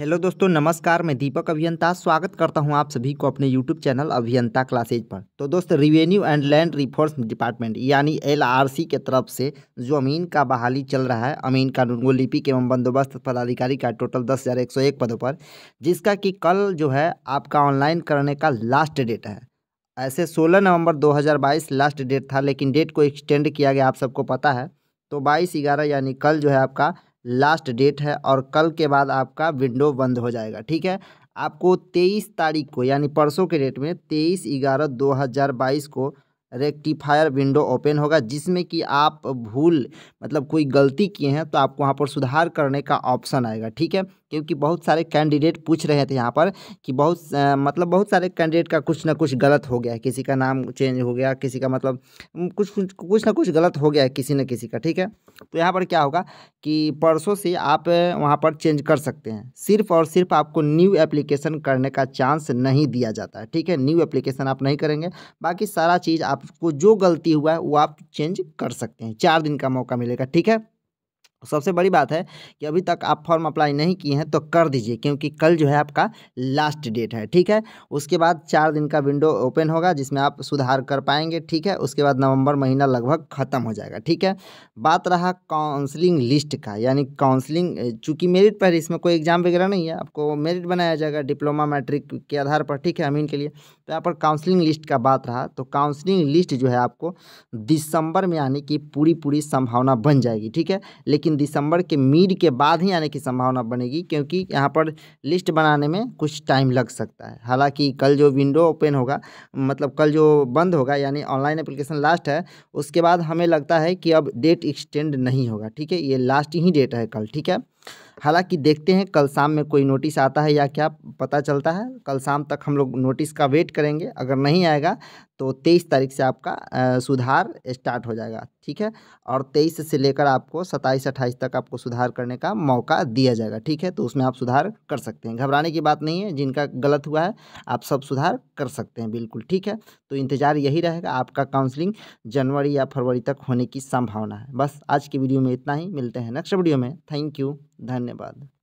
hello दोस्तों नमस्कार मैं दीपक अभियंता स्वागत करता हूं आप सभी को अपने यूट्यूब चैनल अभियंता क्लासेज पर तो दोस्त revenue and land reforms department यानी एलआरसी के तरफ से जो अमीन का बहाली चल रहा है अमीन कानून गोलिपिक एवं बंदोबस्त पदाधिकारी का टोटल दस हज़ार एक सौ एक पदों पर जिसका कि कल जो है आपका ऑनलाइन करने का लास्ट डेट है ऐसे सोलह नवम्बर दो लास्ट डेट था लेकिन डेट को एक्सटेंड किया गया आप सबको पता है तो बाईस ग्यारह यानी कल जो है आपका लास्ट डेट है और कल के बाद आपका विंडो बंद हो जाएगा ठीक है आपको तेईस तारीख को यानी परसों के डेट में तेईस ग्यारह दो हज़ार बाईस को रेक्टिफायर विंडो ओपन होगा जिसमें कि आप भूल मतलब कोई गलती किए हैं तो आपको वहाँ पर सुधार करने का ऑप्शन आएगा ठीक है क्योंकि बहुत सारे कैंडिडेट पूछ रहे थे यहाँ पर कि बहुत मतलब बहुत सारे कैंडिडेट का कुछ ना कुछ गलत हो गया है किसी का नाम चेंज हो गया किसी का मतलब कुछ कुछ कुछ ना कुछ गलत हो गया है किसी न किसी का ठीक है तो यहाँ पर क्या होगा कि परसों से आप वहाँ पर चेंज कर सकते हैं सिर्फ और सिर्फ आपको न्यू एप्लीकेशन करने का चांस नहीं दिया जाता है ठीक है न्यू एप्लीकेशन आप नहीं करेंगे बाकी सारा चीज़ आप आपको जो गलती हुआ है वो आप चेंज कर सकते हैं चार दिन का मौका मिलेगा ठीक है तो सबसे बड़ी बात है कि अभी तक आप फॉर्म अप्लाई नहीं किए हैं तो कर दीजिए क्योंकि कल जो है आपका लास्ट डेट है ठीक है उसके बाद चार दिन का विंडो ओपन होगा जिसमें आप सुधार कर पाएंगे ठीक है उसके बाद नवंबर महीना लगभग ख़त्म हो जाएगा ठीक है बात रहा काउंसलिंग लिस्ट का यानी काउंसलिंग चूँकि मेरिट पर इसमें कोई एग्ज़ाम वगैरह नहीं है आपको मेरिट बनाया जाएगा डिप्लोमा मैट्रिक के आधार पर ठीक है अमीन के लिए तो यहाँ पर काउंसलिंग लिस्ट का बात रहा तो काउंसलिंग लिस्ट जो है आपको दिसंबर में आने की पूरी पूरी संभावना बन जाएगी ठीक है लेकिन लेकिन दिसंबर के मीड के बाद ही आने की संभावना बनेगी क्योंकि यहाँ पर लिस्ट बनाने में कुछ टाइम लग सकता है हालांकि कल जो विंडो ओपन होगा मतलब कल जो बंद होगा यानी ऑनलाइन एप्लीकेशन लास्ट है उसके बाद हमें लगता है कि अब डेट एक्सटेंड नहीं होगा ठीक है ये लास्ट ही डेट है कल ठीक है हालांकि देखते हैं कल शाम में कोई नोटिस आता है या क्या पता चलता है कल शाम तक हम लोग नोटिस का वेट करेंगे अगर नहीं आएगा तो तेईस तारीख से आपका सुधार स्टार्ट हो जाएगा ठीक है और तेईस से लेकर आपको सत्ताईस अट्ठाईस तक आपको सुधार करने का मौका दिया जाएगा ठीक है तो उसमें आप सुधार कर सकते हैं घबराने की बात नहीं है जिनका गलत हुआ है आप सब सुधार कर सकते हैं बिल्कुल ठीक है तो इंतज़ार यही रहेगा आपका काउंसलिंग जनवरी या फरवरी तक होने की संभावना है बस आज की वीडियो में इतना ही मिलते हैं नेक्स्ट वीडियो में थैंक यू धन्यवाद